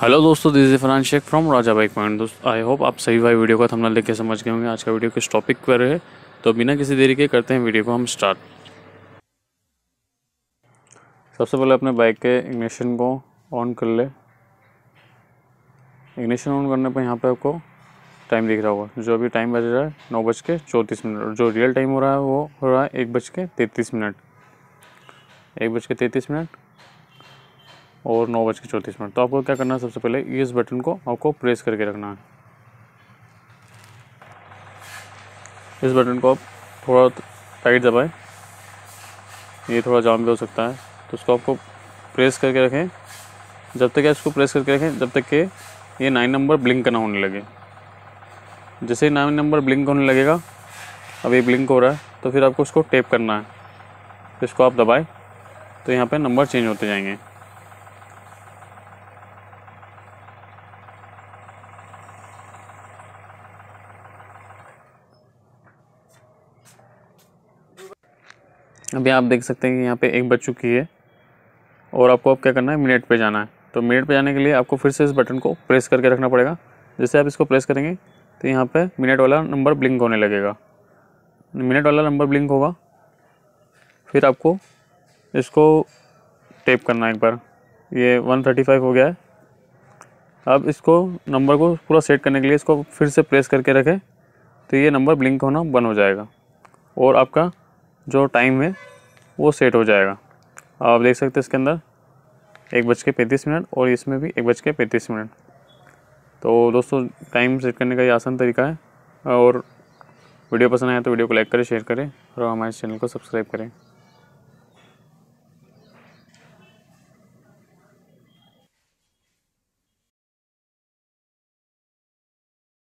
hello दोस्तों this is Faran Shaikh from Raja bike point दोस्त I hope आप सही भाई वीडियो का थमला लेके समझ गए होंगे आज का वीडियो किस टॉपिक पर है तो बिना किसी देरी के करते हैं वीडियो को हम स्टार्ट सबसे पहले अपने बाइक के इग्निशन को ऑन कर ले इग्निशन ऑन करने पर यहाँ पर आपको टाइम दिख रहा होगा जो अभी टाइम बज रहा है नौ बज के चौंतीस मिनट और जो रियल टाइम हो रहा है वो हो रहा है एक बज के तैंतीस मिनट एक बज के तैंतीस मिनट और नौ बज के चौंतीस मिनट तो आपको क्या करना है सबसे पहले इस बटन को आपको प्रेस करके रखना है इस बटन को आप थोड़ा टाइट दबाएं ये थोड़ा जाम भी हो सकता है तो उसको आपको प्रेस करके रखें जब तक इसको प्रेस करके रखें जब तक के ये नाइन नंबर ब्लिंक करना होने लगे जैसे ही नाइन नंबर ब्लिंक होने लगेगा अब ये ब्लिंक हो रहा है तो फिर आपको उसको टेप करना है तो इसको आप दबाएं तो यहाँ पे नंबर चेंज होते जाएंगे अभी आप देख सकते हैं कि यहाँ पे एक बज चुकी है और आपको अब क्या करना है मिनट पे जाना है तो मिनट पे जाने के लिए आपको फिर से इस बटन को प्रेस करके रखना पड़ेगा जैसे आप इसको प्रेस करेंगे तो यहाँ पे मिनट वाला नंबर ब्लिंक होने लगेगा मिनट वाला नंबर ब्लिंक होगा फिर आपको इसको टेप करना है एक बार ये 135 हो गया है अब इसको नंबर को पूरा सेट करने के लिए इसको फिर से प्रेस करके रखें तो ये नंबर ब्लिंक होना बंद हो जाएगा और आपका जो टाइम है वो सेट हो जाएगा आप देख सकते हैं इसके अंदर एक बज के पैंतीस मिनट और इसमें भी एक बज के पैंतीस मिनट तो दोस्तों टाइम सेट करने का ये आसान तरीका है और वीडियो पसंद आया तो वीडियो को लाइक करें शेयर करें और हमारे चैनल को सब्सक्राइब करें